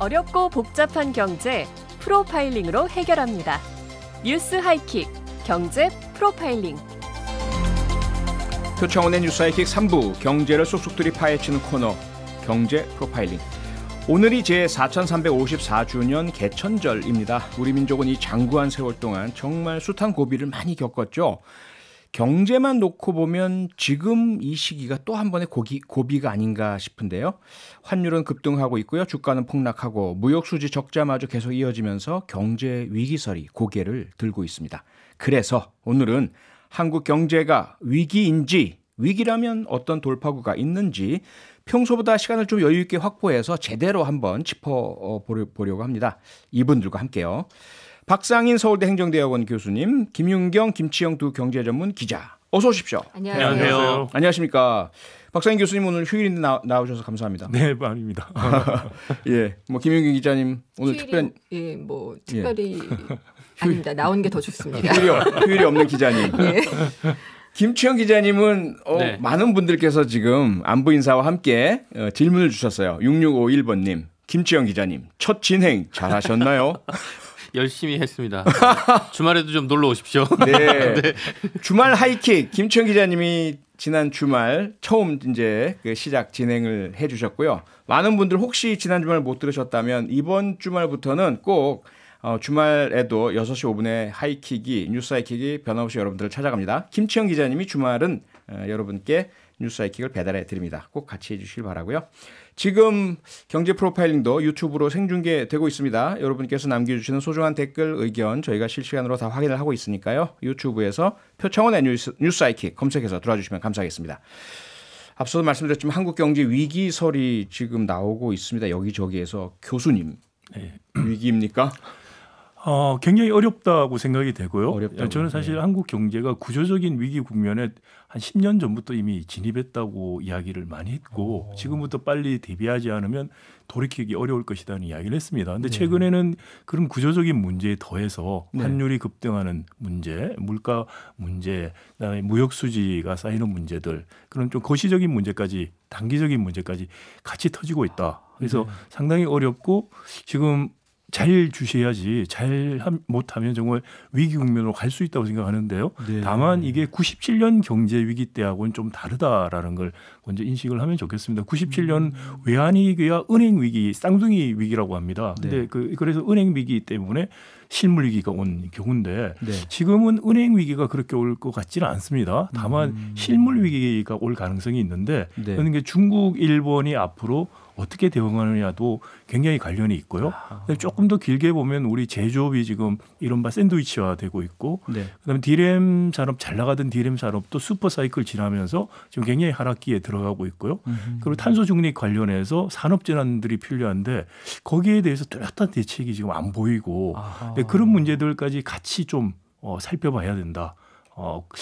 어렵고 복잡한 경제 프로파일링으로 해결합니다. 뉴스 하이킥 경제 프로파일링 표창원의 뉴스 하이킥 3부 경제를 쏙쏙들이 파헤치는 코너 경제 프로파일링 오늘이 제 4,354주년 개천절입니다. 우리 민족은 이 장구한 세월 동안 정말 숱한 고비를 많이 겪었죠. 경제만 놓고 보면 지금 이 시기가 또 한 번의 고기, 고비가 아닌가 싶은데요. 환율은 급등하고 있고요. 주가는 폭락하고 무역수지 적자마저 계속 이어지면서 경제 위기설이 고개를 들고 있습니다. 그래서 오늘은 한국 경제가 위기인지 위기라면 어떤 돌파구가 있는지 평소보다 시간을 좀 여유 있게 확보해서 제대로 한번 짚어보려고 합니다. 이분들과 함께요. 박상인 서울대 행정대학원 교수님, 김윤경, 김치영 두 경제전문 기자. 어서 오십시오. 안녕하세요. 안녕하세요. 안녕하십니까. 박상인 교수님 오늘 휴일인데 나, 나오셔서 감사합니다. 네, 아닙니다. 예, 뭐 김윤경 기자님 오늘 특별 뭐, 예, 뭐 예. 특별히 예. 아닙니다. 나온 게 더 좋습니다. 휴일이, 휴일이 없는 기자님. 예. 김치영 기자님은 어, 네. 많은 분들께서 지금 안부 인사와 함께 어, 질문을 주셨어요. 6651번님, 김치영 기자님 첫 진행 잘하셨나요? 열심히 했습니다. 네. 주말에도 좀 놀러 오십시오. 네. 네. 주말 하이킥 김천 기자님이 지난 주말 처음 이제 그 시작 진행을 해주셨고요. 많은 분들 혹시 지난 주말 못 들으셨다면 이번 주말부터는 꼭 어, 주말에도 6시 5분에 하이킥이 뉴스 하이킥이 변함없이 여러분들을 찾아갑니다. 김치영 기자님이 주말은 어, 여러분께 뉴스 하이킥을 배달해 드립니다. 꼭 같이 해주시길 바라고요. 지금 경제 프로파일링도 유튜브로 생중계되고 있습니다. 여러분께서 남겨주시는 소중한 댓글, 의견 저희가 실시간으로 다 확인을 하고 있으니까요. 유튜브에서 표창원의 뉴스, 뉴스 아이킥 검색해서 들어와주시면 감사하겠습니다. 앞서도 말씀드렸지만 한국 경제 위기설이 지금 나오고 있습니다. 여기저기에서 교수님 네. 위기입니까? 어, 굉장히 어렵다고 생각이 되고요. 어렵다고, 저는 사실 네. 한국 경제가 구조적인 위기 국면에 한 10년 전부터 이미 진입했다고 이야기를 많이 했고 오. 어. 지금부터 빨리 대비하지 않으면 돌이키기 어려울 것이라는 이야기를 했습니다. 근데 네. 최근에는 그런 구조적인 문제에 더해서 네. 환율이 급등하는 문제, 물가 문제, 그다음에 무역 수지가 쌓이는 문제들 그런 좀 거시적인 문제까지 단기적인 문제까지 같이 터지고 있다. 그래서 네. 상당히 어렵고 지금 잘 주셔야지 잘 못하면 정말 위기 국면으로 갈 수 있다고 생각하는데요. 네. 다만 이게 97년 경제 위기 때하고는 좀 다르다라는 걸 먼저 인식을 하면 좋겠습니다. 97년 음. 외환 위기와 은행 위기, 쌍둥이 위기라고 합니다. 네. 근데 네. 그 그래서 은행 위기 때문에 실물 위기가 온 경우인데 네. 지금은 은행 위기가 그렇게 올 것 같지는 않습니다. 다만 음. 실물 위기가 올 가능성이 있는데 네. 그런 게 중국, 일본이 앞으로 어떻게 대응하느냐도 굉장히 관련이 있고요. 아. 조금 더 길게 보면 우리 제조업이 지금 이른바 샌드위치화 되고 있고 네. 그다음에 디램 산업 잘 나가던 디램 산업도 슈퍼 사이클 지나면서 지금 굉장히 하락기에 들어가고 있고요. 음흠. 그리고 탄소 중립 관련해서 산업 재난들이 필요한데 거기에 대해서 뚜렷한 대책이 지금 안 보이고 아. 그런 문제들까지 같이 좀 어, 살펴봐야 된다. 어, 그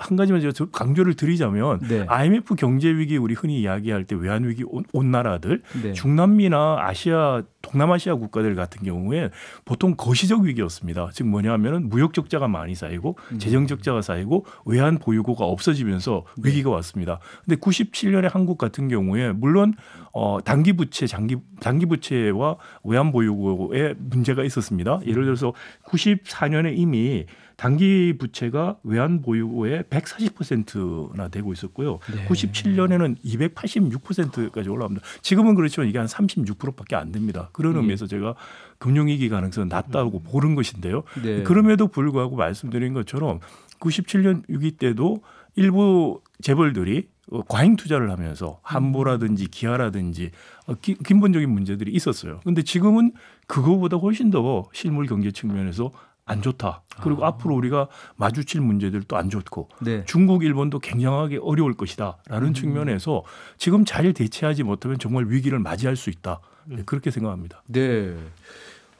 한 가지만 제가 강조를 드리자면 네. IMF 경제 위기 우리 흔히 이야기할 때 외환 위기 온, 온 나라들 네. 중남미나 아시아 동남아시아 국가들 같은 경우에 보통 거시적 위기였습니다. 즉 뭐냐면은 하 무역 적자가 많이 쌓이고 음. 재정 적자가 쌓이고 외환 보유고가 없어지면서 네. 위기가 왔습니다. 근데 97년에 한국 같은 경우에 물론 어 단기 부채, 장기 장기 부채와 외환 보유고에 문제가 있었습니다. 예를 네. 들어서 94년에 이미 단기 부채가 외환 보유고의 140%나 되고 있었고요. 네. 97년에는 286%까지 올라옵니다. 지금은 그렇지만 이게 한 36%밖에 안 됩니다. 그런 음. 의미에서 제가 금융위기 가능성 낮다고 음. 보는 것인데요. 네. 그럼에도 불구하고 말씀드린 것처럼 97년 위기 때도 일부 재벌들이 어, 과잉 투자를 하면서 한보라든지 기아라든지 어, 기, 본적인 문제들이 있었어요. 근데 지금은 그거보다 훨씬 더 실물 경제 측면에서 안 좋다. 아. 그리고 아. 앞으로 우리가 마주칠 문제들도 안 좋고 네. 중국, 일본도 굉장하게 어려울 것이다라는 음. 측면에서 지금 잘 대체하지 못하면 정말 위기를 맞이할 수 있다. 네, 네, 그렇게 생각합니다. 네.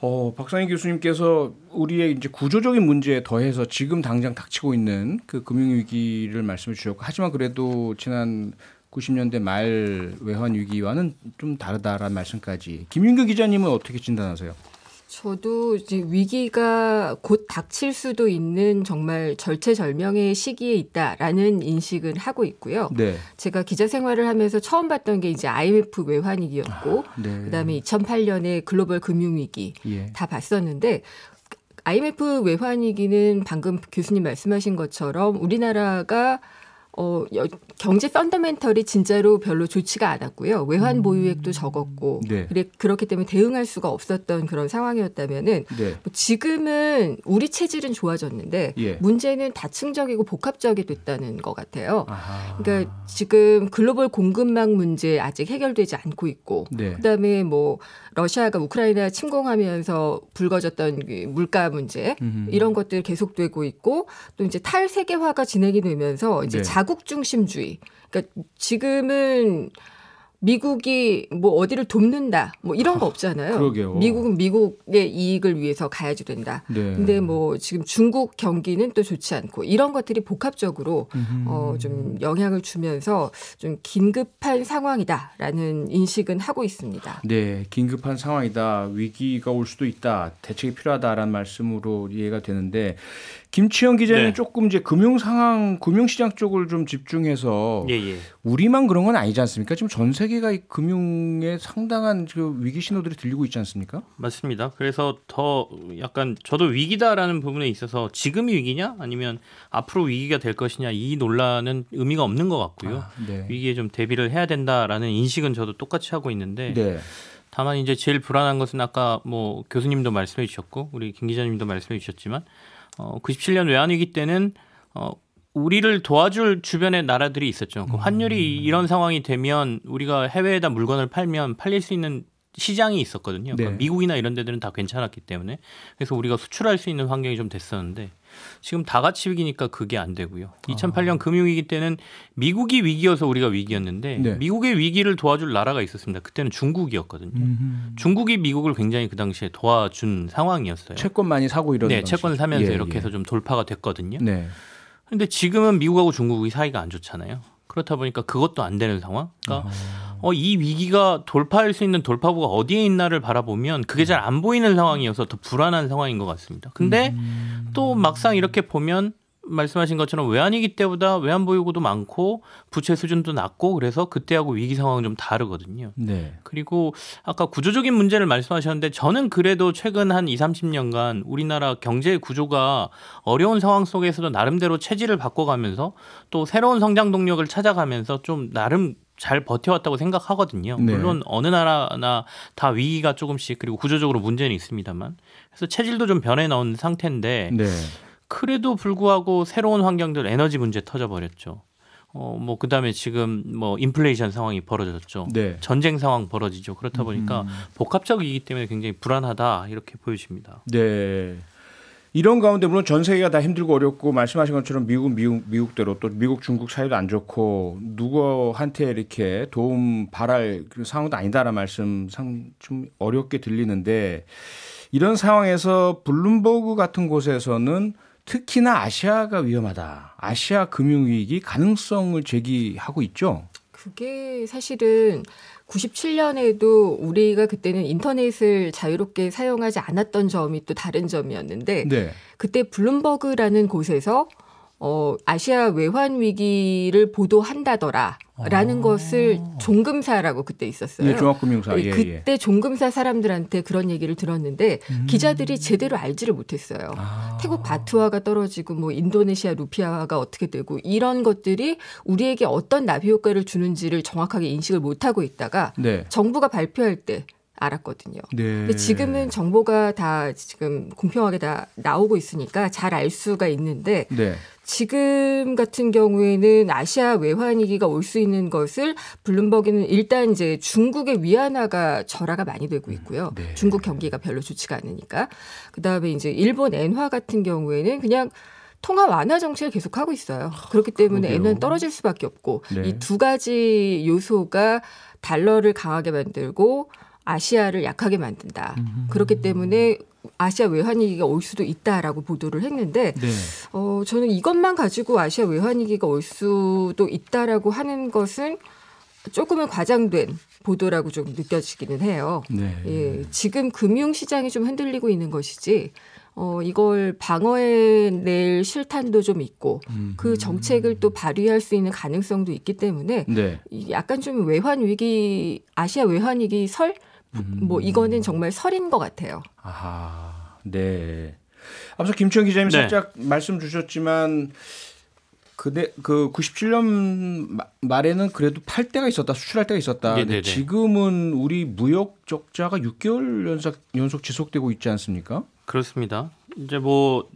어, 박상희 교수님께서 우리의 이제 구조적인 문제에 더해서 지금 당장 닥치고 있는 그 금융 위기를 말씀해 주셨고 하지만 그래도 지난 90년대 말 외환 위기와는 좀 다르다라는 말씀까지 김윤규 기자님은 어떻게 진단하세요? 저도 이제 위기가 곧 닥칠 수도 있는 정말 절체절명의 시기에 있다라는 인식은 하고 있고요. 네. 제가 기자 생활을 하면서 처음 봤던 게 이제 IMF 외환위기였고, 아, 네. 그다음에 2008년에 글로벌 금융위기 예. 다 봤었는데 IMF 외환위기는 방금 교수님 말씀하신 것처럼 우리나라가 어, 경제 펀더멘털이 진짜로 별로 좋지가 않았고요. 외환 음. 보유액도 적었고, 네. 그래, 그렇기 때문에 대응할 수가 없었던 그런 상황이었다면은 네. 뭐 지금은 우리 체질은 좋아졌는데 예. 문제는 다층적이고 복합적이 됐다는 것 같아요. 아하. 그러니까 지금 글로벌 공급망 문제 아직 해결되지 않고 있고, 네. 그다음에 뭐 러시아가 우크라이나 침공하면서 불거졌던 그 물가 문제 음흠. 이런 것들 계속되고 있고 또 이제 탈세계화가 진행이 되면서 이제 자 네. 자국 중심주의. 그러니까 지금은 미국이 뭐 어디를 돕는다 뭐 이런 거 아, 없잖아요. 그러게요. 미국은 미국의 이익을 위해서 가야지 된다. 네. 근데 뭐 지금 중국 경기는 또 좋지 않고 이런 것들이 복합적으로 어, 좀 영향을 주면서 좀 긴급한 상황이다라는 인식은 하고 있습니다. 네, 긴급한 상황이다. 위기가 올 수도 있다. 대책이 필요하다라는 말씀으로 이해가 되는데 김치영 기자님 네. 조금 이제 금융 상황, 금융 시장 쪽을 좀 집중해서 예, 예. 우리만 그런 건 아니지 않습니까? 지금 전 세계가 이 금융에 상당한 그 위기 신호들이 들리고 있지 않습니까? 맞습니다. 그래서 더 약간 저도 위기다라는 부분에 있어서 지금 위기냐 아니면 앞으로 위기가 될 것이냐 이 논란은 의미가 없는 것 같고요. 아, 네. 위기에 좀 대비를 해야 된다라는 인식은 저도 똑같이 하고 있는데 네. 다만 이제 제일 불안한 것은 아까 뭐 교수님도 말씀해 주셨고 우리 김 기자님도 말씀해 주셨지만 어, 97년 외환위기 때는 어, 우리를 도와줄 주변의 나라들이 있었죠. 그 환율이 음. 이런 상황이 되면 우리가 해외에다 물건을 팔면 팔릴 수 있는 시장이 있었거든요. 그러니까 네. 미국이나 이런 데들은 다 괜찮았기 때문에 그래서 우리가 수출할 수 있는 환경이 좀 됐었는데 지금 다 같이 위기니까 그게 안 되고요. 2008년 아. 금융위기 때는 미국이 위기여서 우리가 위기였는데 네. 미국의 위기를 도와줄 나라가 있었습니다. 그때는 중국이었거든요. 음흠. 중국이 미국을 굉장히 그 당시에 도와준 상황이었어요. 채권 많이 사고 이런. 네, 채권을 사면서 예, 이렇게 예. 해서 좀 돌파가 됐거든요. 네. 그런데 지금은 미국하고 중국이 사이가 안 좋잖아요. 그렇다 보니까 그것도 안 되는 상황. 그러니까 아. 어, 이 위기가 돌파할 수 있는 돌파구가 어디에 있나를 바라보면 그게 잘 안 보이는 상황이어서 더 불안한 상황인 것 같습니다. 근데 음. 또 막상 이렇게 보면 말씀하신 것처럼 외환위기 때보다 외환보유고도 많고 부채 수준도 낮고 그래서 그때하고 위기 상황은 좀 다르거든요. 네. 그리고 아까 구조적인 문제를 말씀하셨는데 저는 그래도 최근 한 2, 30년간 우리나라 경제 구조가 어려운 상황 속에서도 나름대로 체질을 바꿔가면서 또 새로운 성장 동력을 찾아가면서 좀 나름 잘 버텨왔다고 생각하거든요. 네. 물론 어느 나라나 다 위기가 조금씩 그리고 구조적으로 문제는 있습니다만 그래서 체질도 좀 변해 놓은 상태인데 네. 그래도 불구하고 새로운 환경들 에너지 문제 터져버렸죠. 어, 뭐, 그 다음에 지금 뭐, 인플레이션 상황이 벌어졌죠. 네. 전쟁 상황 벌어지죠. 그렇다 보니까 음. 복합적이기 때문에 굉장히 불안하다, 이렇게 보여집니다. 네. 이런 가운데 물론 전 세계가 다 힘들고 어렵고 말씀하신 것처럼 미국 미국 미국대로 또 미국 중국 사이도 안 좋고 누구한테 이렇게 도움 바랄 그런 상황도 아니다라는 말씀 상 좀 어렵게 들리는데 이런 상황에서 블룸버그 같은 곳에서는 특히나 아시아가 위험하다. 아시아 금융위기 가능성을 제기하고 있죠. 그게 사실은 97년에도 우리가 그때는 인터넷을 자유롭게 사용하지 않았던 점이 또 다른 점이었는데 네. 그때 블룸버그라는 곳에서 어, 아시아 외환 위기를 보도한다더라. 라는 아. 것을 종금사라고 그때 있었어요. 예, 종합금융사. 예, 예, 그때 예. 종금사 사람들한테 그런 얘기를 들었는데 음. 기자들이 제대로 알지를 못했어요. 아. 태국 바투화가 떨어지고 뭐 인도네시아 루피아가 어떻게 되고 이런 것들이 우리에게 어떤 나비 효과를 주는지를 정확하게 인식을 못하고 있다가 네. 정부가 발표할 때 알았거든요. 네. 근데 지금은 정보가 다 지금 공평하게 다 나오고 있으니까 잘 알 수가 있는데 네. 지금 같은 경우에는 아시아 외환위기가 올 수 있는 것을 블룸버그는 일단 이제 중국의 위안화가 절하가 많이 되고 음, 있고요. 네. 중국 경기가 별로 좋지가 않으니까. 그다음에 이제 일본 엔화 같은 경우에는 그냥 통화 완화 정책을 계속하고 있어요. 그렇기 때문에 엔화는 떨어질 수밖에 없고 네. 이두 가지 요소가 달러를 강하게 만들고 아시아를 약하게 만든다. 음흠. 그렇기 때문에 아시아 외환위기가 올 수도 있다라고 보도를 했는데 네. 어, 저는 이것만 가지고 아시아 외환위기가 올 수도 있다라고 하는 것은 조금은 과장된 보도라고 좀 느껴지기는 해요. 네. 예, 지금 금융 시장이 좀 흔들리고 있는 것이지 어, 이걸 방어해낼 실탄도 좀 있고 음. 그 정책을 또 발휘할 수 있는 가능성도 있기 때문에 네. 약간 좀 외환 위기 아시아 외환 위기 설뭐 음. 이거는 정말 설인 것 같아요. 아, 네. 앞서 김치현 기자님 네. 살짝 말씀 주셨지만 그대 그 97년 말에는 그래도 팔 때가 있었다 수출할 때가 있었다. 네, 네, 네. 지금은 우리 무역 적자가 6개월 연속 연속 지속되고 있지 않습니까? 그렇습니다. 이제 뭐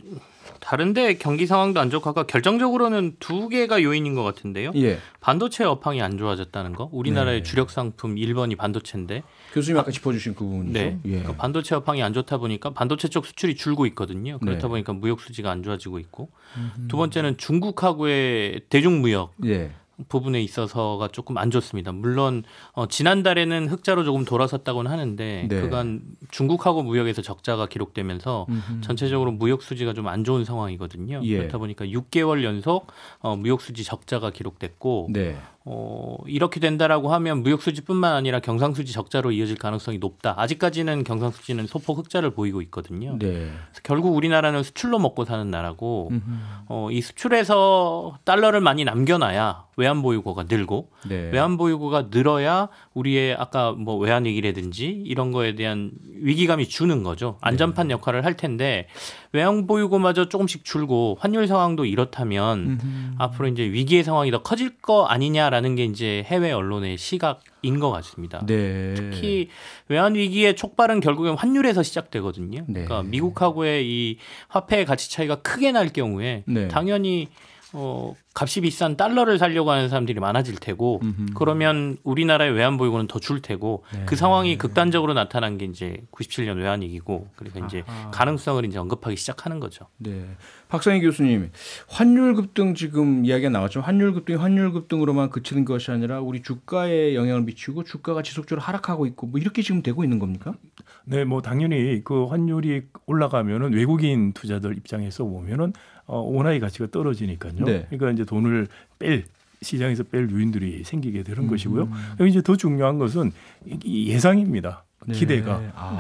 다른데 경기 상황도 안 좋고 아까 결정적으로는 두 개가 요인인 것 같은데요. 예. 반도체 업황이 안 좋아졌다는 거. 우리나라의 네. 주력 상품 1번이 반도체인데. 교수님 아까 짚어주신 그 부분이죠. 네. 예. 그러니까 반도체 업황이 안 좋다 보니까 반도체 쪽 수출이 줄고 있거든요. 그렇다 네. 보니까 무역 수지가 안 좋아지고 있고. 음. 두 번째는 중국하고의 대중무역. 예. 부분에 있어서가 조금 안 좋습니다. 물론 어, 지난달에는 흑자로 조금 돌아섰다고는 하는데 네. 그간 중국하고 무역에서 적자가 기록되면서 음흠. 전체적으로 무역 수지가 좀 안 좋은 상황이거든요. 예. 그렇다 보니까 6개월 연속 어, 무역 수지 적자가 기록됐고 네. 어, 이렇게 된다라고 하면 무역수지뿐만 아니라 경상수지 적자로 이어질 가능성이 높다. 아직까지는 경상수지는 소폭 흑자를 보이고 있거든요. 네. 결국 우리나라는 수출로 먹고 사는 나라고 어, 이 수출에서 달러를 많이 남겨놔야 외환 보유고가 늘고 네. 외환 보유고가 늘어야 우리의 아까 뭐 외환 위기라든지 이런 거에 대한 위기감이 주는 거죠. 안전판 네. 역할을 할 텐데 외환 보유고마저 조금씩 줄고 환율 상황도 이렇다면 음흠. 앞으로 이제 위기의 상황이 더 커질 거 아니냐라는 게 이제 해외 언론의 시각인 것 같습니다. 네. 특히 외환 위기의 촉발은 결국엔 환율에서 시작되거든요. 네. 그러니까 미국하고의 이 화폐의 가치 차이가 크게 날 경우에 네. 당연히 어, 값이 비싼 달러를 살려고 하는 사람들이 많아질 테고 음흠. 그러면 우리나라의 외환 보유고는 더 줄 테고 네. 그 상황이 극단적으로 나타난 게 이제 97년 외환 위기고 그래서 아하. 제 가능성을 이제 언급하기 시작하는 거죠. 네. 박상희 교수님, 환율 급등 지금 이야기가 나왔죠 환율 급등이 환율 급등으로만 그치는 것이 아니라 우리 주가에 영향을 미치고 주가가 지속적으로 하락하고 있고 뭐 이렇게 지금 되고 있는 겁니까? 네, 뭐 당연히 그 환율이 올라가면은 외국인 투자들 입장에서 보면은 어, 원화의 가치가 떨어지니까요. 네. 그러니까 이제 돈을 뺄 시장에서 뺄 요인들이 생기게 되는 음. 것이고요. 그리고 이제 더 중요한 것은 예상입니다. 네. 기대가 네. 아.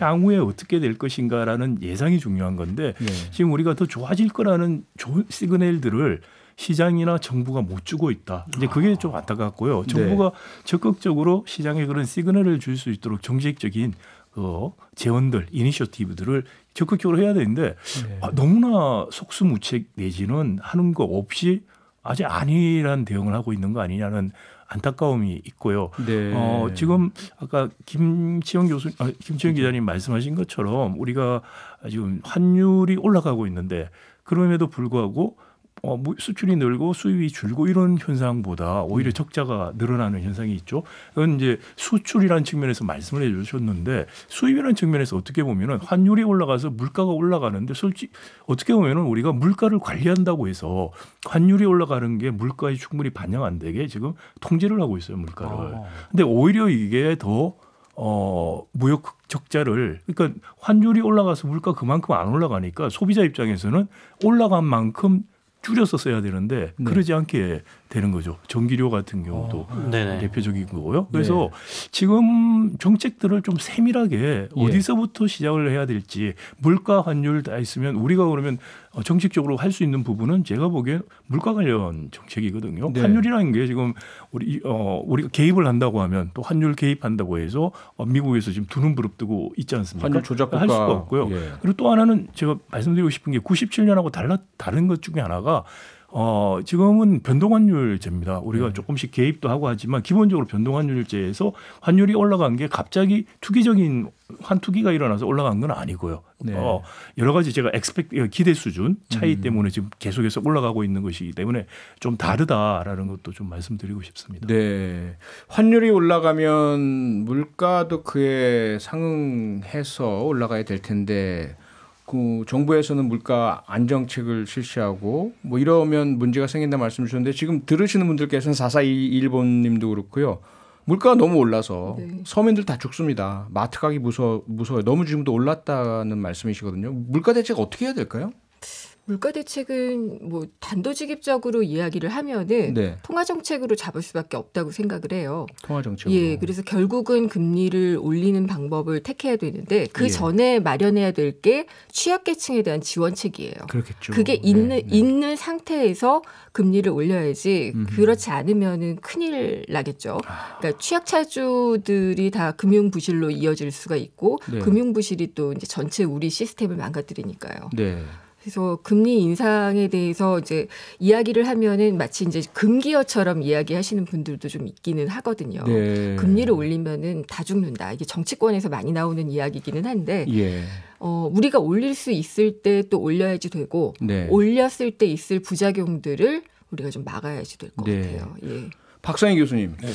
향후에 어떻게 될 것인가라는 예상이 중요한 건데 네. 지금 우리가 더 좋아질 거라는 좋은 시그널들을 시장이나 정부가 못 주고 있다. 이제 아. 그게 좀 안타깝고요. 네. 정부가 적극적으로 시장에 그런 시그널을 줄 수 있도록 정책적인 그 재원들, 이니셔티브들을 적극적으로 해야 되는데 네. 아, 너무나 속수무책 내지는 하는 거 없이 아직 아니란 대응을 하고 있는 거 아니냐는 안타까움이 있고요. 네. 어, 지금 아까 김치영 교수, 아, 김치영 그렇죠. 기자님 말씀하신 것처럼 우리가 지금 환율이 올라가고 있는데 그럼에도 불구하고 어, 수출이 늘고 수입이 줄고 이런 현상보다 오히려 음. 적자가 늘어나는 현상이 있죠. 그건 이제 수출이라는 측면에서 말씀을 해주셨는데 수입이라는 측면에서 어떻게 보면 환율이 올라가서 물가가 올라가는데 솔직히 어떻게 보면 우리가 물가를 관리한다고 해서 환율이 올라가는 게 물가에 충분히 반영 안 되게 지금 통제를 하고 있어요 물가를. 그런데 아. 오히려 이게 더 어, 무역 적자를 그러니까 환율이 올라가서 물가 그만큼 안 올라가니까 소비자 입장에서는 올라간 만큼 줄여서 써야 되는데 네. 그러지 않게 되는 거죠. 전기료 같은 경우도 어, 네, 네. 대표적인 거고요. 네. 그래서 네. 지금 정책들을 좀 세밀하게 예. 어디서부터 시작을 해야 될지 물가 환율 다 있으면 우리가 그러면 어, 정책적으로할 수 있는 부분은 제가 보기엔 물가 관련 정책이거든요. 네. 환율이라는 게 지금 우리 어 우리가 개입을 한다고 하면 또 환율 개입한다고 해서 어, 미국에서 지금 두 눈 부릅뜨고 있지 않습니까? 환율 조작할 수가 없고요. 예. 그리고 또 하나는 제가 말씀드리고 싶은 게 97년하고 달라 다른 것 중에 하나가 어, 지금은 변동환율제입니다. 우리가 네. 조금씩 개입도 하고 하지만 기본적으로 변동환율제에서 환율이 올라간 게 갑자기 투기적인 환 투기가 일어나서 올라간 건 아니고요. 네. 어, 여러 가지 제가 엑스펙트 어, 기대 수준 차이 음. 때문에 지금 계속해서 올라가고 있는 것이기 때문에 좀 다르다라는 것도 좀 말씀드리고 싶습니다. 네. 환율이 올라가면 물가도 그에 상응해서 올라가야 될 텐데 그 정부에서는 물가 안정책을 실시하고 뭐 이러면 문제가 생긴다 말씀 주셨는데 지금 들으시는 분들께서는 사사2 1번 님도 그렇고요. 물가가 너무 올라서 네. 서민들 다 죽습니다. 마트 가기 무서 워 무서워요. 너무 지금도 올랐다는 말씀이시거든요. 물가 대책 어떻게 해야 될까요? 물가 대책은 뭐 단도직입적으로 이야기를 하면은 네. 통화 정책으로 잡을 수밖에 없다고 생각을 해요. 통화 정책. 예, 그래서 결국은 금리를 올리는 방법을 택해야 되는데 그 예. 전에 예. 마련해야 될 게 취약계층에 대한 지원책이에요. 그렇겠죠. 그게 네, 있는 네, 네. 있는 상태에서 금리를 올려야지 음흠. 그렇지 않으면은 큰일 나겠죠. 아. 그러니까 취약차주들이 다 금융 부실로 이어질 수가 있고 네. 금융 부실이 또 이제 전체 우리 시스템을 망가뜨리니까요. 네. 그래서 금리 인상에 대해서 이제 이야기를 하면은 마치 이제 금기어처럼 이야기하시는 분들도 좀 있기는 하거든요. 네. 금리를 올리면은 다 죽는다. 이게 정치권에서 많이 나오는 이야기이기는 한데 예. 어, 우리가 올릴 수 있을 때 또 올려야지 되고 네. 올렸을 때 있을 부작용들을 우리가 좀 막아야지 될것 네. 같아요. 예. 박상희 교수님, 네.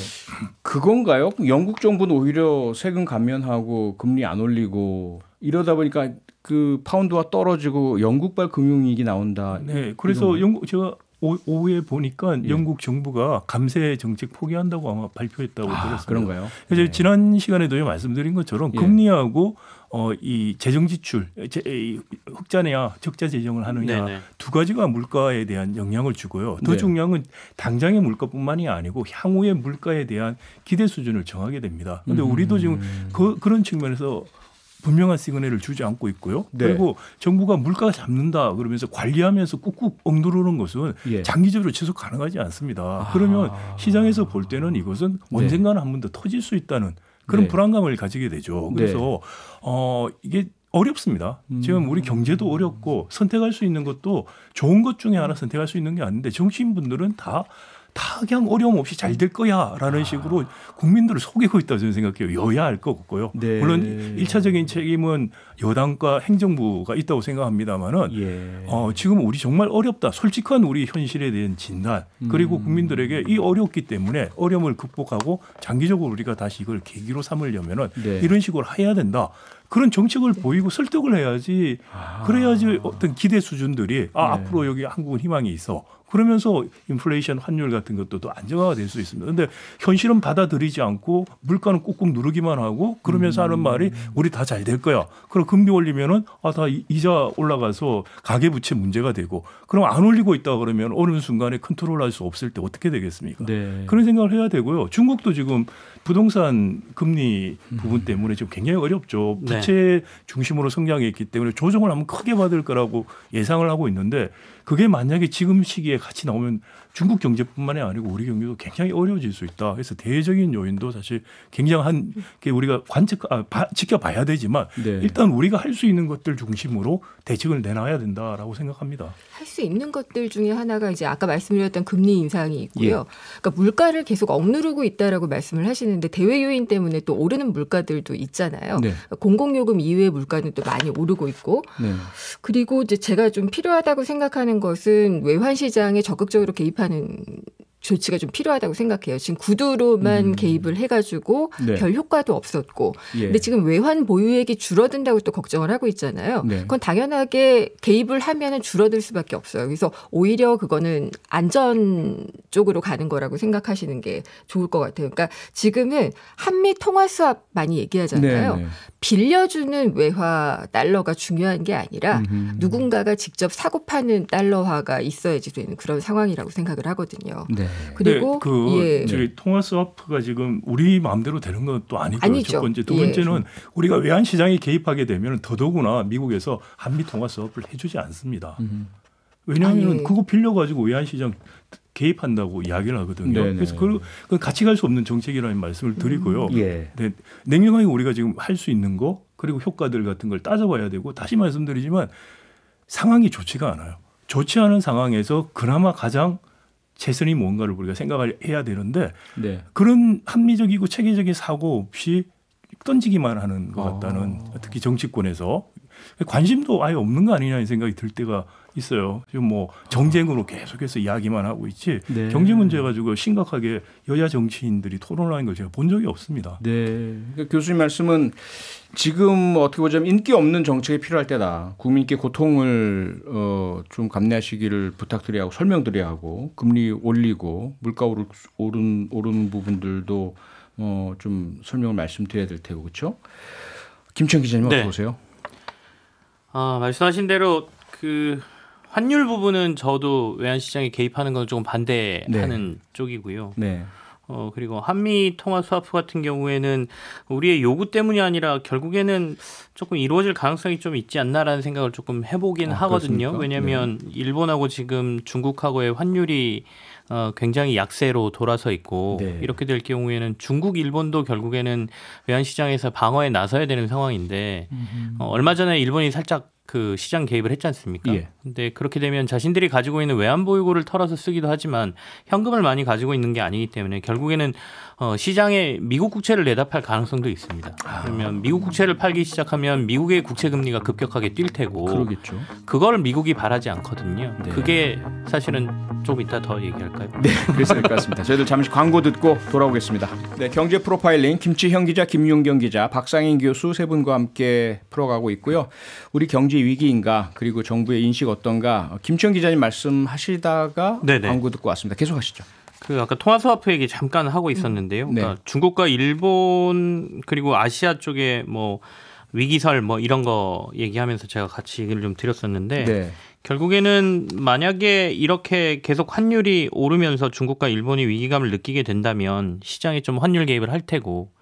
그건가요? 영국 정부는 오히려 세금 감면하고 금리 안 올리고 이러다 보니까 그 파운드가 떨어지고 영국발 금융위기 나온다. 네, 그래서 영국 제가 오후에 보니까 예. 영국 정부가 감세 정책 포기한다고 아마 발표했다고 아, 들었습니다. 그런가요? 그래 네. 예. 지난 시간에도 말씀드린 것처럼 예. 금리하고 어, 이 재정 지출, 제, 이 흑자냐 적자 재정을 하느냐 네네. 네. 두 가지가 물가에 대한 영향을 주고요. 더 네. 중요한 건 당장의 물가뿐만이 아니고 향후의 물가에 대한 기대 수준을 정하게 됩니다. 그런데 음. 우리도 지금 그, 그런 측면에서 분명한 시그널을 주지 않고 있고요. 네. 그리고 정부가 물가 잡는다 그러면서 관리하면서 꾹꾹 억누르는 것은 예. 장기적으로 지속 가능하지 않습니다. 아. 그러면 시장에서 볼 때는 이것은 네. 언젠가는 한 번 더 터질 수 있다는 그런 네. 불안감을 가지게 되죠. 네. 그래서 어 이게 어렵습니다. 음. 지금 우리 경제도 어렵고 선택할 수 있는 것도 좋은 것 중에 하나 선택할 수 있는 게 아닌데 정치인분들은 다 파양 어려움 없이 잘 될 거야라는 아. 식으로 국민들을 속이고 있다고 저는 생각해요. 여야 할 것 같고요. 네. 물론 1차적인 책임은 여당과 행정부가 있다고 생각합니다만은 예. 어, 지금 우리 정말 어렵다. 솔직한 우리 현실에 대한 진단 그리고 음. 국민들에게 이 어렵기 때문에 어려움을 극복하고 장기적으로 우리가 다시 이걸 계기로 삼으려면은 네. 이런 식으로 해야 된다. 그런 정책을 네. 보이고 설득을 해야지 아. 그래야지 어떤 기대 수준들이 아, 네. 앞으로 여기 한국은 희망이 있어 그러면서 인플레이션 환율 같은 것도 또 안정화가 될 수 있습니다. 그런데 현실은 받아들이지 않고 물가는 꾹꾹 누르기만 하고 그러면서 하는 음. 말이 우리 다 잘 될 거야. 그럼 금리 올리면은 아다 이자 올라가서 가계 부채 문제가 되고 그럼 안 올리고 있다 그러면 어느 순간에 컨트롤할 수 없을 때 어떻게 되겠습니까? 네. 그런 생각을 해야 되고요. 중국도 지금 부동산 금리 음. 부분 때문에 지금 굉장히 어렵죠. 네. 부채 중심으로 성장했기 때문에 조정을 하면 크게 받을 거라고 예상을 하고 있는데 그게 만약에 지금 시기에 같이 나오면 중국 경제뿐만이 아니고 우리 경제도 굉장히 어려워질 수 있다. 그래서 대외적인 요인도 사실 굉장한 게 우리가 관측 아, 바, 지켜봐야 되지만 네. 일단 우리가 할 수 있는 것들 중심으로 대책을 내놔야 된다라고 생각합니다. 할 수 있는 것들 중에 하나가 이제 아까 말씀드렸던 금리 인상이 있고요. 예. 그러니까 물가를 계속 억누르고 있다라고 말씀을 하시는데 대외 요인 때문에 또 오르는 물가들도 있잖아요. 네. 그러니까 공공요금 이외의 물가는 또 많이 오르고 있고 네. 그리고 이제 제가 좀 필요하다고 생각하는 하는 것은 외환 시장에 적극적으로 개입하는 조치가 좀 필요하다고 생각해요. 지금 구두로만 음. 개입을 해가지고 네. 별 효과도 없었고, 예. 근데 지금 외환 보유액이 줄어든다고 또 걱정을 하고 있잖아요. 네. 그건 당연하게 개입을 하면은 줄어들 수밖에 없어요. 그래서 오히려 그거는 안전 쪽으로 가는 거라고 생각하시는 게 좋을 것 같아요. 그러니까 지금은 한미 통화 수합 많이 얘기하잖아요. 네, 네. 빌려주는 외화 달러가 중요한 게 아니라 음흠. 누군가가 직접 사고 파는 달러화가 있어야지 되는 그런 상황이라고 생각을 하거든요. 네. 그리고 네, 그 예. 저희 통화 스와프가 지금 우리 마음대로 되는 건 또 아니고요. 아니죠. 첫 번째, 두 번째는 예. 우리가 외환 시장에 개입하게 되면 더더구나 미국에서 한미 통화 스와프를 해주지 않습니다. 음흠. 왜냐하면 아니. 그거 빌려가지고 외환시장 개입한다고 이야기를 하거든요. 네네. 그래서 네. 그걸 같이 갈 수 없는 정책이라는 말씀을 음, 드리고요. 음, 예. 네, 냉정하게 우리가 지금 할 수 있는 거 그리고 효과들 같은 걸 따져봐야 되고 다시 말씀드리지만 상황이 좋지가 않아요. 좋지 않은 상황에서 그나마 가장 최선이 뭔가를 우리가 생각을 해야 되는데 네. 그런 합리적이고 체계적인 사고 없이 던지기만 하는 것 같다는 아. 특히 정치권에서 관심도 아예 없는 거 아니냐는 생각이 들 때가 있어요. 지금 뭐 정쟁으로 계속해서 이야기만 하고 있지 네. 경제 문제 가지고 심각하게 여야 정치인들이 토론하는 걸 제가 본 적이 없습니다. 네. 그러니까 교수님 말씀은 지금 뭐 어떻게 보자면 인기 없는 정책이 필요할 때다. 국민께 고통을 어, 좀 감내하시기를 부탁드려야 하고 설명드려야 하고 금리 올리고 물가 오르 오른 오른 부분들도 어, 좀 설명을 말씀드려야 될 테고 그렇죠? 김천 기자님 네. 어떻게 보세요? 아 말씀하신 대로 그 환율 부분은 저도 외환 시장에 개입하는 건 조금 반대하는 네. 쪽이고요. 네. 어 그리고 한미 통화 스와프 같은 경우에는 우리의 요구 때문이 아니라 결국에는 조금 이루어질 가능성이 좀 있지 않나라는 생각을 조금 해보긴 아, 하거든요. 왜냐하면 네. 일본하고 지금 중국하고의 환율이 어, 굉장히 약세로 돌아서 있고 네. 이렇게 될 경우에는 중국, 일본도 결국에는 외환 시장에서 방어에 나서야 되는 상황인데 어, 얼마 전에 일본이 살짝 그 시장 개입을 했지 않습니까? 예. 근데 그렇게 되면 자신들이 가지고 있는 외환보유고를 털어서 쓰기도 하지만 현금을 많이 가지고 있는 게 아니기 때문에 결국에는 어, 시장에 미국 국채를 내다 팔 가능성도 있습니다. 아. 그러면 미국 국채를 팔기 시작하면 미국의 국채 금리가 급격하게 뛸 테고 그러겠죠. 그걸 미국이 바라지 않거든요. 네. 그게 사실은 좀 이따 더 얘기할까요? 네, 그래서 것 같습니다. 저희들 잠시 광고 듣고 돌아오겠습니다. 네, 경제 프로파일링 김치형 기자, 김윤경 기자, 박상인 교수 세 분과 함께 풀어가고 있고요. 우리 경제 경제 위기인가 그리고 정부의 인식 어떤가 어, 김치 기자님 말씀하시다가 네네. 광고 듣고 왔습니다. 계속하시죠. 그 아까 통화 스와프 얘기 잠깐 하고 있었는데요. 음, 네. 그러니까 네. 중국과 일본 그리고 아시아 쪽에 뭐 위기설 뭐 이런 거 얘기하면서 제가 같이 얘기를 좀 드렸었는데 네. 결국에는 만약에 이렇게 계속 환율이 오르면서 중국과 일본이 위기감을 느끼게 된다면 시장에 좀 환율 개입을 할 테고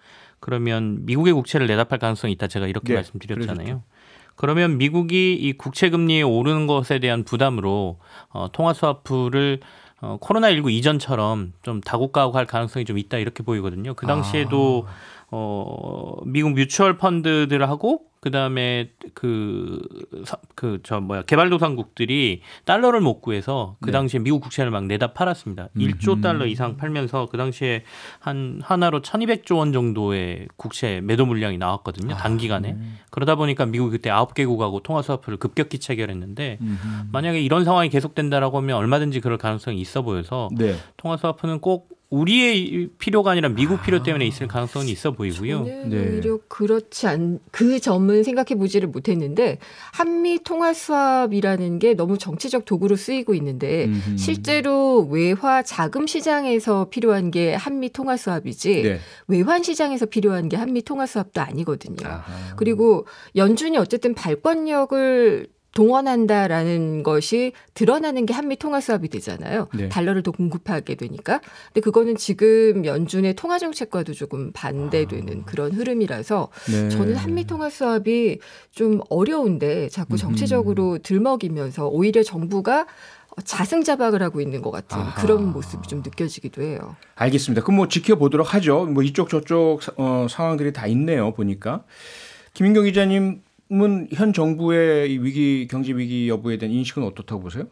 그러면 미국의 국채를 내다팔 가능성이 있다 제가 이렇게 네. 말씀드렸잖아요. 그러셨죠. 그러면 미국이 이 국채 금리 에 오르는 것에 대한 부담으로 어, 통화 스와프를 어, 코로나 19 이전처럼 좀 다국가하고 할 가능성이 좀 있다 이렇게 보이거든요. 그 당시에도 아. 어, 미국 뮤추얼 펀드들하고 그다음에 그그저 뭐야 개발도상국들이 달러를 못 구해서 그 네. 당시에 네. 미국 국채를 막 내다 팔았습니다. 음 1조 달러 이상 팔면서 그 당시에 한 하나로 1,200조 원 정도의 국채 매도 물량이 나왔거든요. 아, 단기간에. 아, 그러다 보니까 미국이 그때 9개국하고 통화 스와프를 급격히 체결했는데 음 만약에 이런 상황이 계속된다라고 하면 얼마든지 그럴 가능성이 있어 보여서 네. 통화 스와프는 꼭 우리의 필요가 아니라 미국 필요 아. 때문에 있을 가능성이 있어 보이고요. 네. 오히려 그렇지 않그 점은 생각해 보지를 못했는데 한미 통화 수합이라는 게 너무 정치적 도구로 쓰이고 있는데 음흠. 실제로 외화 자금 시장에서 필요한 게 한미 통화 수합이지 네. 외환 시장에서 필요한 게 한미 통화 수합도 아니거든요. 아하. 그리고 연준이 어쨌든 발권력을 동원한다라는 것이 드러나는 게 한미 통화 수합이 되잖아요. 네. 달러를 더 공급하게 되니까. 근데 그거는 지금 연준의 통화 정책과도 조금 반대되는 아. 그런 흐름이라서 네. 저는 한미 통화 수합이 좀 어려운데 자꾸 정치적으로 들먹이면서 오히려 정부가 자승자박을 하고 있는 것 같은 아하. 그런 모습이 좀 느껴지기도 해요. 알겠습니다. 그럼 뭐 지켜보도록 하죠. 뭐 이쪽 저쪽 어, 상황들이 다 있네요. 보니까 김인경 기자님 의원님은 현 정부의 위기 경제 위기 여부에 대한 인식은 어떻다고 보세요?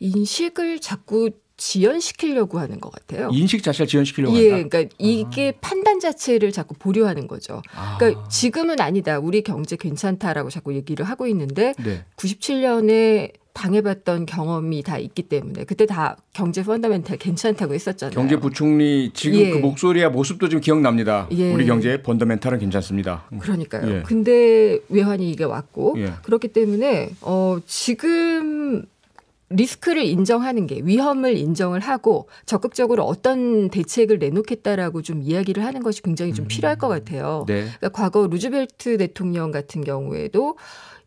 인식을 자꾸 지연시키려고 하는 것 같아요. 인식 자체를 지연시키려고 예, 한다. 그러니까 이게 아. 판단 자체를 자꾸 보류하는 거죠. 아. 그러니까 지금은 아니다. 우리 경제 괜찮다라고 자꾸 얘기를 하고 있는데 네. 97년에 당해봤던 경험이 다 있기 때문에 그때 다 경제 펀더멘탈 괜찮다고 했었잖아요. 경제 부총리 지금 그 예. 그 목소리와 모습도 좀 기억납니다. 예. 우리 경제 펀더멘탈은 괜찮습니다. 음. 그러니까요. 예. 근데 외환이 이게 왔고 예. 그렇기 때문에 어 지금 리스크를 인정하는 게 위험을 인정을 하고 적극적으로 어떤 대책을 내놓겠다라고 좀 이야기를 하는 것이 굉장히 좀 음. 필요할 것 같아요. 네. 그러니까 과거 루즈벨트 대통령 같은 경우에도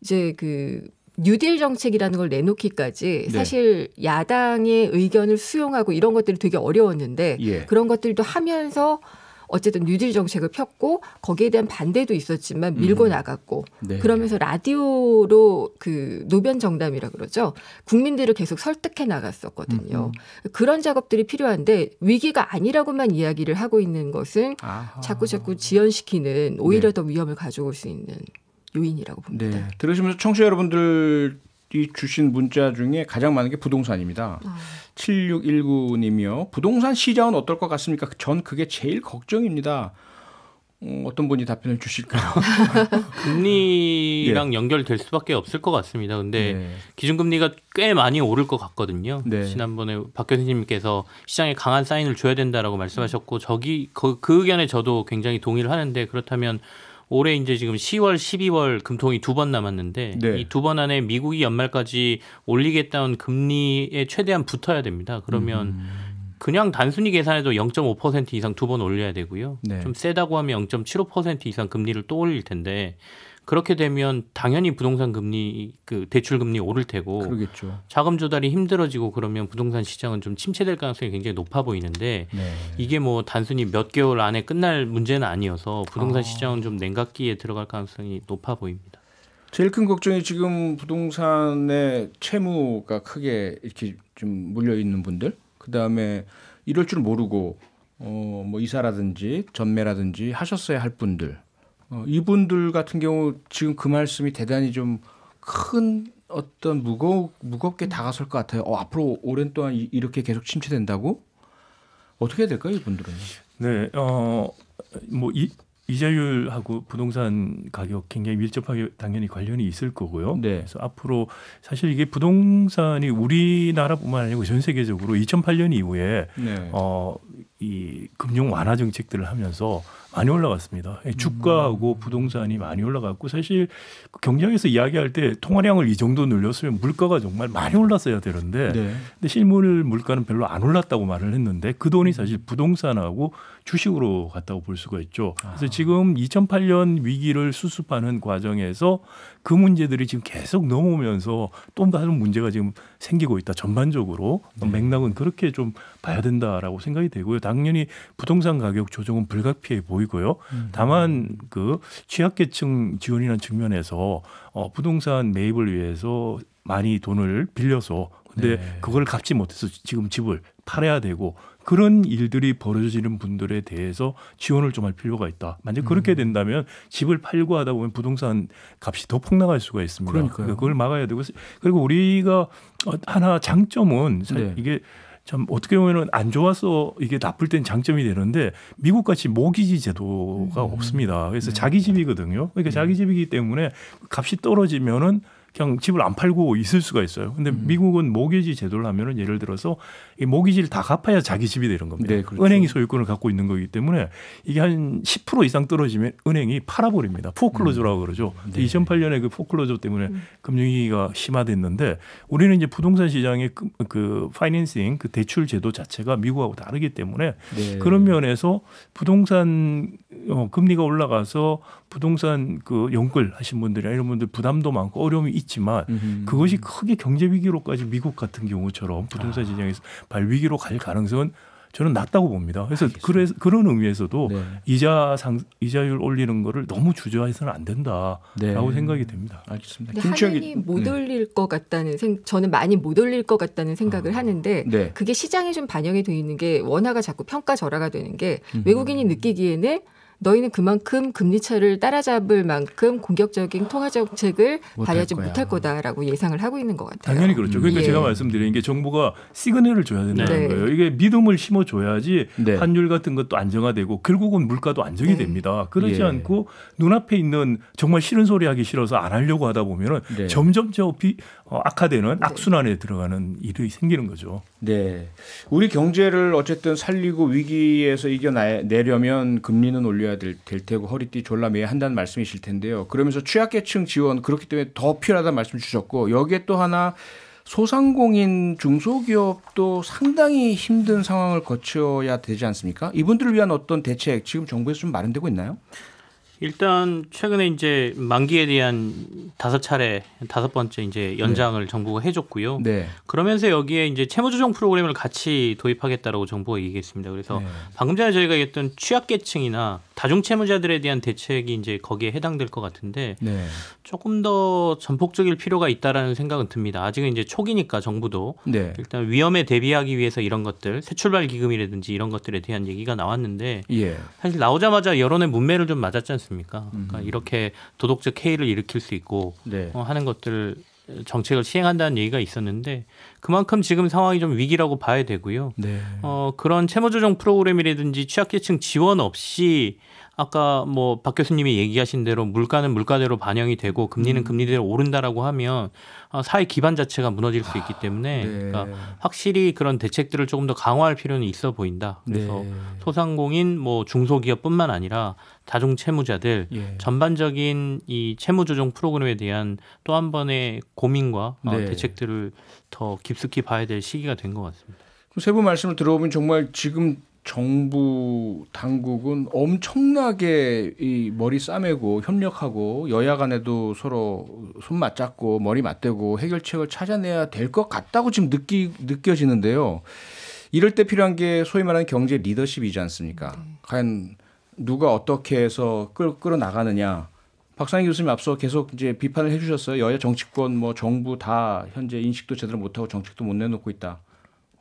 이제 그 뉴딜 정책이라는 걸 내놓기까지 네. 사실 네. 야당의 의견을 수용하고 이런 것들이 되게 어려웠는데 예. 그런 것들도 하면서 어쨌든 뉴딜 정책을 폈고 거기에 대한 반대도 있었지만 밀고 음. 나갔고 네. 그러면서 라디오로 그 노변 정담이라 그러죠 국민들을 계속 설득해 나갔었거든요 음. 음. 그런 작업들이 필요한데 위기가 아니라고만 이야기를 하고 있는 것은 아하. 자꾸 자꾸 지연시키는 오히려 네. 더 위험을 가져올 수 있는 요인이라고 봅니다. 네. 들으시면서 청취자 여러분들 이 주신 문자 중에 가장 많은 게 부동산입니다. 아. 7619님이요. 부동산 시장은 어떨 것 같습니까? 전 그게 제일 걱정입니다. 어, 어떤 분이 답변을 주실까요? 금리랑 네. 연결될 수밖에 없을 것 같습니다. 근데 네. 기준금리가 꽤 많이 오를 것 같거든요. 네. 지난번에 박 교수님께서 시장에 강한 사인을 줘야 된다라고 말씀하셨고 저기 그, 그 의견에 저도 굉장히 동의를 하는데 그렇다면 올해 이제 지금 10월, 12월 금통이 두 번 남았는데 네. 이두 번 안에 미국이 연말까지 올리겠다는 금리에 최대한 붙어야 됩니다. 그러면 음. 그냥 단순히 계산해도 0.5% 이상 두 번 올려야 되고요. 네. 좀 세다고 하면 0.75% 이상 금리를 또 올릴 텐데 그렇게 되면 당연히 부동산 금리 그 대출 금리 오를 테고 그러겠죠. 자금 조달이 힘들어지고 그러면 부동산 시장은 좀 침체될 가능성이 굉장히 높아 보이는데 네. 이게 뭐 단순히 몇 개월 안에 끝날 문제는 아니어서 부동산 아. 시장은 좀 냉각기에 들어갈 가능성이 높아 보입니다. 제일 큰 걱정이 지금 부동산의 채무가 크게 이렇게 좀 물려 있는 분들 그다음에 이럴 줄 모르고 어 뭐 이사라든지 전매라든지 하셨어야 할 분들 어, 이분들 같은 경우 지금 그 말씀이 대단히 좀 큰 어떤 무거 무겁게 음. 다가설 것 같아요. 어, 앞으로 오랜 동안 이, 이 렇게 계속 침체된다고 어떻게 해야 될까요, 이분들은? 네, 어뭐 이자율하고 부동산 가격 굉장히 밀접하게 당연히 관련이 있을 거고요. 네. 그래서 앞으로 사실 이게 부동산이 우리나라뿐만 아니고 전 세계적으로 2008년 이후에 네. 어이 금융 완화 정책들을 하면서 많이 올라갔습니다. 예, 주가하고 음. 부동산이 많이 올라갔고 사실 그 경영에서 이야기할 때 통화량을 이 정도 늘렸으면 물가가 정말 많이 올랐어야 되는데 네. 근데 실물 물가는 별로 안 올랐다고 말을 했는데 그 돈이 사실 부동산하고 주식으로 갔다고 볼 수가 있죠. 그래서 아. 지금 2008년 위기를 수습하는 과정에서 그 문제들이 지금 계속 넘어오면서 또 다른 문제가 지금 생기고 있다. 전반적으로 네. 맥락은 그렇게 좀 봐야 된다라고 생각이 되고요. 당연히 부동산 가격 조정은 불가피해 보이고요. 음. 다만 그 취약계층 지원이라는 측면에서 어, 부동산 매입을 위해서 많이 돈을 빌려서 근데 네. 그걸 갚지 못해서 지금 집을 팔아야 되고 그런 일들이 벌어지는 분들에 대해서 지원을 좀 할 필요가 있다. 만약 음. 그렇게 된다면 집을 팔고 하다 보면 부동산 값이 더 폭락할 수가 있습니다. 그러니까요. 그걸 막아야 되고 그리고 우리가 하나 장점은 네. 이게 참 어떻게 보면안 좋아서 이게 나쁠 땐 장점이 되는데 미국 같이 모기지 제도가 음. 없습니다. 그래서 네. 자기 집이거든요. 그러니까 네. 자기 집이기 때문에 값이 떨어지면은 그냥 집을 안 팔고 있을 수가 있어요. 근데 음. 미국은 모기지 제도를 하면은 예를 들어서 이 모기지를 다 갚아야 자기 집이 되는 겁니다. 네, 그렇죠. 은행이 소유권을 갖고 있는 거기 때문에 이게 한 10% 이상 떨어지면 은행이 팔아버립니다. 포클로저라고 음. 그러죠. 네. 2008년에 그 포클로저 때문에 음. 금융위기가 심화됐는데 우리는 이제 부동산 시장의 그, 그 파이낸싱 그 대출 제도 자체가 미국하고 다르기 때문에 네. 그런 면에서 부동산 어, 금리가 올라가서 부동산 그 연끌 하신 분들이나 이런 분들 부담도 많고 어려움이 있 있지만 음. 그것이 크게 경제 위기로까지 미국 같은 경우처럼 부동산 아. 시장에서 발위기로 갈 가능성은 저는 낮다고 봅니다. 그래서 그래, 그런 의미에서도 네. 이자 상 이자율 올리는 거를 너무 주저해서는 안 된다라고 네. 생각이 됩니다. 알겠습니다. 김추영이 네. 못 올릴 것 같다는 생 저는 많이 못 올릴 것 같다는 생각을 어. 하는데 네. 그게 시장에 좀 반영이 돼 있는 게 원화가 자꾸 평가 절하가 되는 게 음. 외국인이 느끼기에는 너희는 그만큼 금리 차를 따라잡을 만큼 공격적인 통화 정책을 발휘하지 못할 거다라고 예상을 하고 있는 것 같아요. 당연히 그렇죠. 그러니까 음. 예. 제가 말씀드린 게 정부가 시그널을 줘야 된다는 네. 거예요. 이게 믿음을 심어줘야지 네. 환율 같은 것도 안정화되고 결국은 물가도 안정이 네. 됩니다. 그렇지 예. 않고 눈앞에 있는 정말 싫은 소리 하기 싫어서 안 하려고 하다 보면은 네. 점점 저 비, 어, 악화되는 네. 악순환에 들어가는 일이 생기는 거죠. 네. 우리 경제를 어쨌든 살리고 위기에서 이겨내려면 금리는 올려야 될, 될 테고 허리띠 졸라매야 한다는 말씀이실 텐데요. 그러면서 취약계층 지원 그렇기 때문에 더 필요하다는 말씀 주셨고 여기에 또 하나 소상공인 중소기업도 상당히 힘든 상황을 거쳐야 되지 않습니까? 이분들을 위한 어떤 대책 지금 정부에서 좀 마련되고 있나요? 일단 최근에 이제 만기에 대한 다섯 차례 다섯 번째 이제 네. 연장을 네. 정부가 해줬고요. 네. 그러면서 여기에 이제 채무조정 프로그램을 같이 도입하겠다라고 정부가 얘기했습니다. 그래서 네. 방금 전에 저희가 얘기했던 취약계층이나 다중채무자들에 대한 대책이 이제 거기에 해당될 것 같은데 네. 조금 더 전폭적일 필요가 있다라는 생각은 듭니다. 아직은 이제 초기니까 정부도 네. 일단 위험에 대비하기 위해서 이런 것들 새 출발 기금이라든지 이런 것들에 대한 얘기가 나왔는데 예. 사실 나오자마자 여론의 문매를 좀 맞았지 않습니까? 않습니까? 그러니까 음. 이렇게 도덕적 해이를 일으킬 수 있고 네. 어, 하는 것들을 정책을 시행한다는 얘기가 있었는데 그만큼 지금 상황이 좀 위기라고 봐야 되고요. 네. 어, 그런 채무 조정 프로그램이라든지 취약계층 지원 없이 아까 뭐 박 교수님이 얘기하신 대로 물가는 물가대로 반영이 되고 금리는 음. 금리대로 오른다라고 하면 어, 사회 기반 자체가 무너질 수 있기 때문에 아, 네. 그러니까 확실히 그런 대책들을 조금 더 강화할 필요는 있어 보인다. 그래서 네. 소상공인 뭐 중소기업뿐만 아니라 다중 채무자들 예. 전반적인 이 채무 조정 프로그램에 대한 또 한 번의 고민과 어, 네. 어, 대책들을 더 깊숙이 봐야 될 시기가 된 것 같습니다. 세분 말씀을 들어보면 정말 지금 정부 당국은 엄청나게 이 머리 싸매고 협력하고 여야 간에도 서로 손 맞잡고 머리 맞대고 해결책을 찾아내야 될 것 같다고 지금 느끼 느껴지는데요. 이럴 때 필요한 게 소위 말하는 경제 리더십이지 않습니까? 과연 누가 어떻게 해서 끌, 끌어 나가느냐. 박상희 교수님 앞서 계속 이제 비판을 해주셨어요. 여야 정치권 뭐 정부 다 현재 인식도 제대로 못하고 정책도 못 내놓고 있다.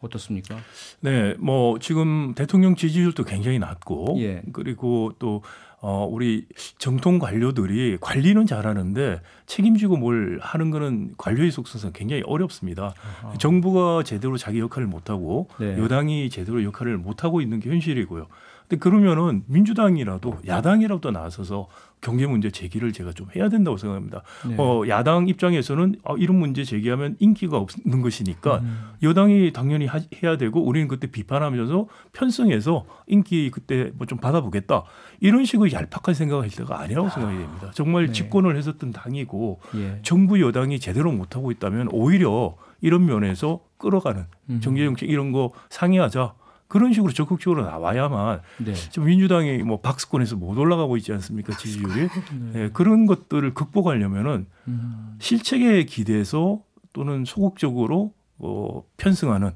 어떻습니까? 네, 뭐 지금 대통령 지지율도 굉장히 낮고 예. 그리고 또 어, 우리 정통 관료들이 관리는 잘하는데 책임지고 뭘 하는 거는 관료의 속성상 굉장히 어렵습니다. 아하. 정부가 제대로 자기 역할을 못하고 네. 여당이 제대로 역할을 못하고 있는 게 현실이고요. 근데 그러면은 민주당이라도 야당이라도 나서서 경제 문제 제기를 제가 좀 해야 된다고 생각합니다. 네. 어, 야당 입장에서는 아, 이런 문제 제기하면 인기가 없는 것이니까 음. 여당이 당연히 하, 해야 되고 우리는 그때 비판하면서 편승해서 인기 그때 뭐 좀 받아보겠다 이런 식으로 얄팍한 생각을 할 때가 아니라고 아. 생각이 됩니다. 정말 네. 집권을 했었던 당이고 예. 정부 여당이 제대로 못하고 있다면 오히려 이런 면에서 끌어가는 음. 경제 정책 이런 거 상의하자. 그런 식으로 적극적으로 나와야만 네. 지금 민주당이 뭐 박스권에서 못 올라가고 있지 않습니까 지지율이 네. 네. 그런 것들을 극복하려면은 음. 실책에 기대서 또는 소극적으로 어, 편승하는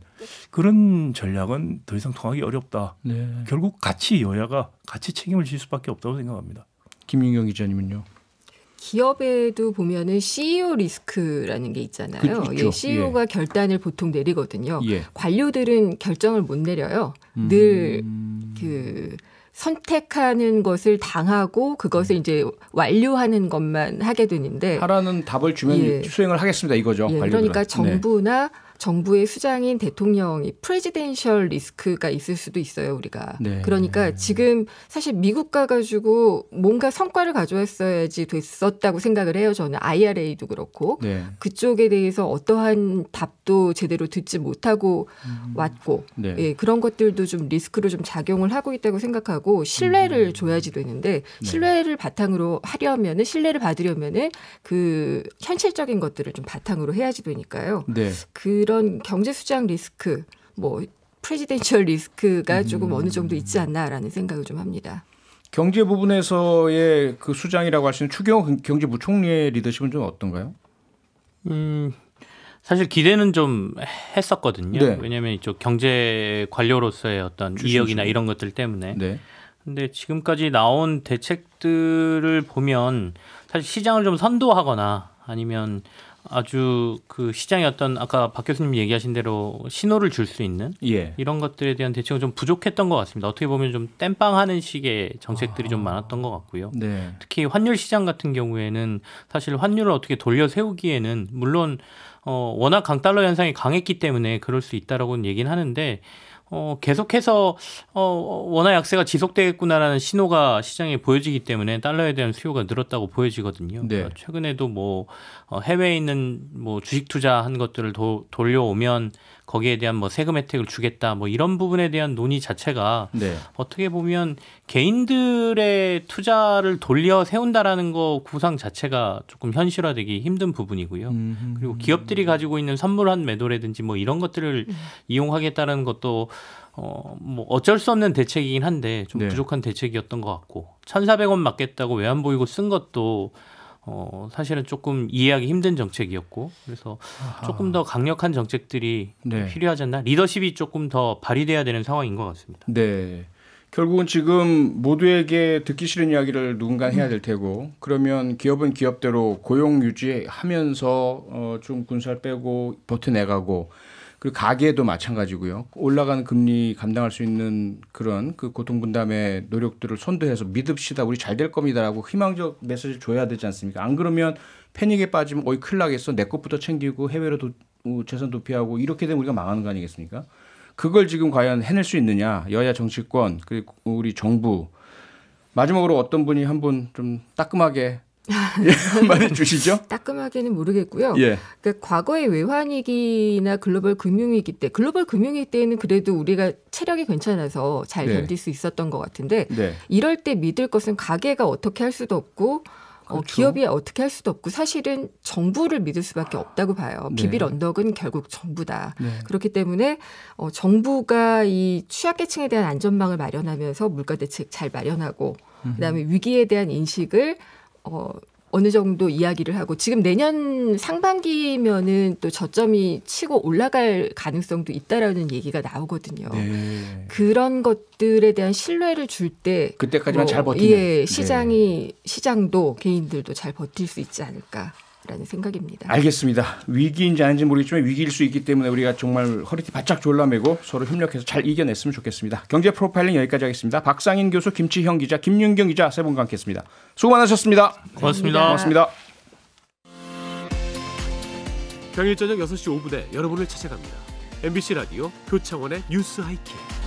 그런 전략은 더 이상 통하기 어렵다. 네. 결국 같이 여야가 같이 책임을 질 수밖에 없다고 생각합니다. 김윤경 기자님은요. 기업에도 보면은 CEO 리스크라는 게 있잖아요. 그, 예, CEO가 예. 결단을 보통 내리거든요. 예. 관료들은 결정을 못 내려요. 음... 늘그 선택하는 것을 당하고 그것을 음. 이제 완료하는 것만 하게 되는데 하라는 답을 주면 예. 수행을 하겠습니다 이거죠. 예, 그러니까 네. 정부나 네. 정부의 수장인 대통령이 프레지덴셜 리스크가 있을 수도 있어요, 우리가. 네. 그러니까 지금 사실 미국가 가지고 뭔가 성과를 가져왔어야지 됐었다고 생각을 해요. 저는 IRA도 그렇고 네. 그쪽에 대해서 어떠한 답도 제대로 듣지 못하고 음. 왔고 네. 예, 그런 것들도 좀 리스크로 좀 작용을 하고 있다고 생각하고 신뢰를 음. 줘야지 되는데 네. 신뢰를 바탕으로 하려면은 신뢰를 받으려면은 그 현실적인 것들을 좀 바탕으로 해야지 되니까요. 그 이런 경제 수장 리스크 뭐 프레지덴셜 리스크가 음. 조금 어느 정도 있지 않나라는 생각을 좀 합니다. 경제 부분에서의 그 수장이라고 할수는 추경 경제부총리의 리더십은 좀 어떤가요? 음, 사실 기대는 좀 했었거든요. 네. 왜냐하면 이쪽 경제 관료로서의 어떤 주신주. 이역이나 이런 것들 때문에. 네. 근데 지금까지 나온 대책들을 보면 사실 시장을 좀 선도하거나 아니면 아주 그 시장의 어떤 아까 박 교수님 얘기하신 대로 신호를 줄 수 있는 예. 이런 것들에 대한 대책은 좀 부족했던 것 같습니다. 어떻게 보면 좀 땜빵하는 식의 정책들이 아. 좀 많았던 것 같고요. 네. 특히 환율 시장 같은 경우에는 사실 환율을 어떻게 돌려 세우기에는 물론 어, 워낙 강달러 현상이 강했기 때문에 그럴 수 있다라고는 얘기는 하는데 어, 계속해서 어, 원화 약세가 지속되겠구나라는 신호가 시장에 보여지기 때문에 달러에 대한 수요가 늘었다고 보여지거든요. 네. 그러니까 최근에도 뭐 어, 해외에 있는 뭐 주식 투자한 것들을 도, 돌려오면 거기에 대한 뭐 세금 혜택을 주겠다 뭐 이런 부분에 대한 논의 자체가 네. 어떻게 보면 개인들의 투자를 돌려 세운다라는 거 구상 자체가 조금 현실화되기 힘든 부분이고요. 음흠. 그리고 기업들이 가지고 있는 선물한 매도라든지 뭐 이런 것들을 음. 이용하겠다는 것도 어 뭐 어쩔 수 없는 대책이긴 한데 좀 네. 부족한 대책이었던 것 같고 1,400원 맞겠다고 외환 보이고 쓴 것도 어, 사실은 조금 이해하기 힘든 정책이었고 그래서 아하. 조금 더 강력한 정책들이 네. 필요하지 않나 리더십이 조금 더 발휘돼야 되는 상황인 것 같습니다. 네. 결국은 지금 모두에게 듣기 싫은 이야기를 누군가 해야 될 테고 그러면 기업은 기업대로 고용 유지하면서 어, 좀 군살 빼고 버텨내가고 그리고 가계도 마찬가지고요. 올라가는 금리 감당할 수 있는 그런 그 고통 분담의 노력들을 손도해서 믿읍시다. 우리 잘 될 겁니다라고 희망적 메시지를 줘야 되지 않습니까? 안 그러면 패닉에 빠지면 어이 큰일 나겠어. 내 것부터 챙기고 해외로 도, 재산 도피하고 이렇게 되면 우리가 망하는 거 아니겠습니까? 그걸 지금 과연 해낼 수 있느냐? 여야 정치권 그리고 우리 정부 마지막으로 어떤 분이 한 분 좀 따끔하게 예, 말 네. 주시죠. 따끔하게는 모르겠고요. 예. 그러니까 과거의 외환위기나 글로벌 금융위기 때, 글로벌 금융위기 때는 에 그래도 우리가 체력이 괜찮아서 잘 네. 견딜 수 있었던 것 같은데 네. 이럴 때 믿을 것은 가게가 어떻게 할 수도 없고 어, 그렇죠. 어, 기업이 어떻게 할 수도 없고 사실은 정부를 믿을 수밖에 아. 없다고 봐요. 네. 비빌 네. 언덕은 결국 정부다. 네. 그렇기 때문에 어, 정부가 이 취약계층에 대한 안전망을 마련하면서 물가 대책 잘 마련하고 음흠. 그다음에 위기에 대한 인식을 어, 어느 정도 이야기를 하고 지금 내년 상반기면은 또 저점이 치고 올라갈 가능성도 있다라는 얘기가 나오거든요. 네. 그런 것들에 대한 신뢰를 줄 때 그때까지만 뭐, 잘 버티는 예, 시장이 네. 시장도 개인들도 잘 버틸 수 있지 않을까. 라는 생각입니다. 알겠습니다. 위기인지 아닌지 모르겠지만 위기일 수 있기 때문에 우리가 정말 허리띠 바짝 졸라매고 서로 협력해서 잘 이겨냈으면 좋겠습니다. 경제 프로파일링 여기까지 하겠습니다. 박상인 교수, 김치형 기자, 김윤경 기자 세 분과 함께했습니다. 수고 많으셨습니다. 고맙습니다. 고맙습니다. 평일 저녁 6시 5분에 여러분을 찾아갑니다. MBC 라디오 교창원의 뉴스 하이킥.